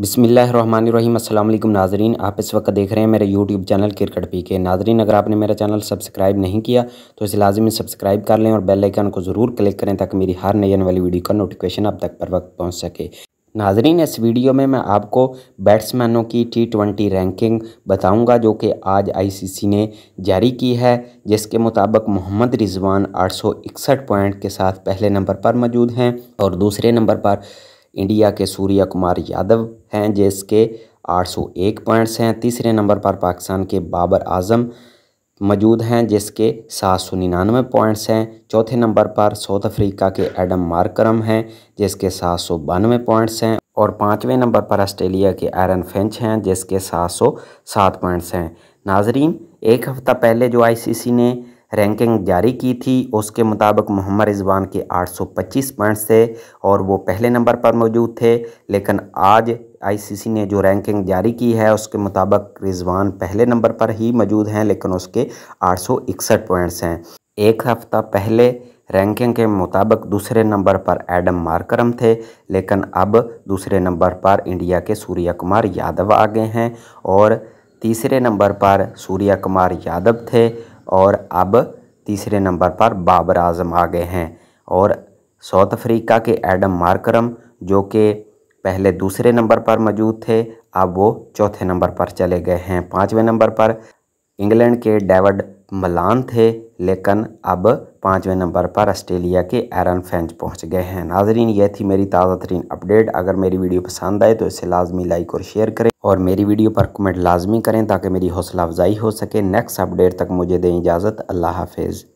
बिसमीम अल्लाम नाजरीन आप इस वक्त देख रहे हैं मेरे यूट्यूब चैनल क्रिकेट पी के नाजरीन अगर आपने मेरा चैनल सब्सक्राइब नहीं किया तो इसे लाजमी सब्सक्राइब कर लें और बेल आइकन को ज़रूर क्लिक करें ताकि मेरी हर नई आने वाली वीडियो का नोटिफिकेशन आप तक पर वक्त पहुँच सके नाजरीन इस वीडियो में मैं आपको बैट्समैनों की टी ट्वेंटी रैंकिंग बताऊंगा जो कि आज आईसीसी ने जारी की है जिसके मुताबिक मोहम्मद रिजवान इकसठ पॉइंट के साथ पहले नंबर पर मौजूद हैं और दूसरे नंबर पर इंडिया के सूर्य कुमार यादव हैं जिसके 801 पॉइंट्स हैं तीसरे नंबर पर पाकिस्तान के बाबर आजम मौजूद हैं जिसके सात सौ निन्यानवे पॉइंट्स हैं चौथे नंबर पर साउथ अफ्रीका के एडम मार्करम हैं जिसके सात सौ बानवे पॉइंट्स हैं और पाँचवें नंबर पर ऑस्ट्रेलिया के आयरन फेंच हैं जिसके सात सौ सात पॉइंट्स हैं नाजरीन एक हफ़्ता पहले जो आईसीसी ने रैंकिंग जारी की थी उसके मुताबिक मोहम्मद रिजवान के 825 पॉइंट्स थे और वो पहले नंबर पर मौजूद थे लेकिन आज आईसीसी ने जो रैंकिंग जारी की है उसके मुताबिक रिजवान पहले नंबर पर ही मौजूद हैं लेकिन उसके 861 पॉइंट्स हैं एक हफ्ता पहले रैंकिंग के मुताबिक दूसरे नंबर पर एडम मार्करम थे लेकिन अब दूसरे नंबर पर इंडिया के सूर्य कुमार यादव आ गए हैं और तीसरे नंबर पर सूर्य कुमार यादव थे और अब तीसरे नंबर पर बाबर आजम आ गए हैं और साउथ अफ्रीका के एडम मार्करम जो कि पहले दूसरे नंबर पर मौजूद थे अब वो चौथे नंबर पर चले गए हैं पाँचवें नंबर पर इंग्लैंड के डेविड मलान थे लेकिन अब पाँचवें नंबर पर ऑस्ट्रेलिया के एरन फेंच पहुंच गए हैं नाजरीन यह थी मेरी ताज़ा तरीन अपडेट अगर मेरी वीडियो पसंद आए तो इसे लाजमी लाइक और शेयर करें और मेरी वीडियो पर कमेंट लाजमी करें ताकि मेरी हौसला अफजाई हो सके नेक्स्ट अपडेट तक मुझे दें इजाज़त अल्लाह हाफिज़